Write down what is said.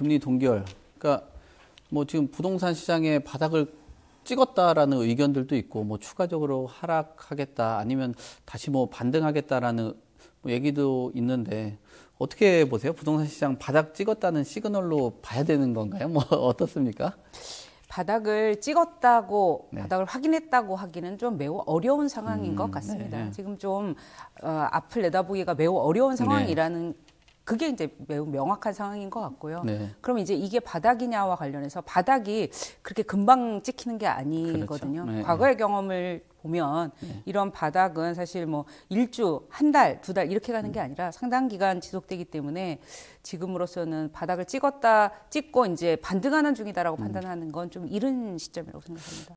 금리 동결. 그러니까 뭐 지금 부동산 시장의 바닥을 찍었다라는 의견들도 있고 뭐 추가적으로 하락하겠다 아니면 다시 뭐 반등하겠다라는 뭐 얘기도 있는데 어떻게 보세요? 부동산 시장 바닥 찍었다는 시그널로 봐야 되는 건가요? 뭐 어떻습니까? 바닥을 찍었다고 네. 바닥을 확인했다고 하기는 좀 매우 어려운 상황인 음, 것 같습니다. 네, 네. 지금 좀 어, 앞을 내다보기가 매우 어려운 상황이라는 네. 그게 이제 매우 명확한 상황인 것 같고요. 네. 그럼 이제 이게 바닥이냐와 관련해서 바닥이 그렇게 금방 찍히는 게 아니거든요. 그렇죠. 네. 과거의 경험을 보면 네. 이런 바닥은 사실 뭐 일주, 한 달, 두 달 이렇게 가는 게 음. 아니라 상당 기간 지속되기 때문에 지금으로서는 바닥을 찍었다, 찍고 이제 반등하는 중이다라고 음. 판단하는 건 좀 이른 시점이라고 생각합니다.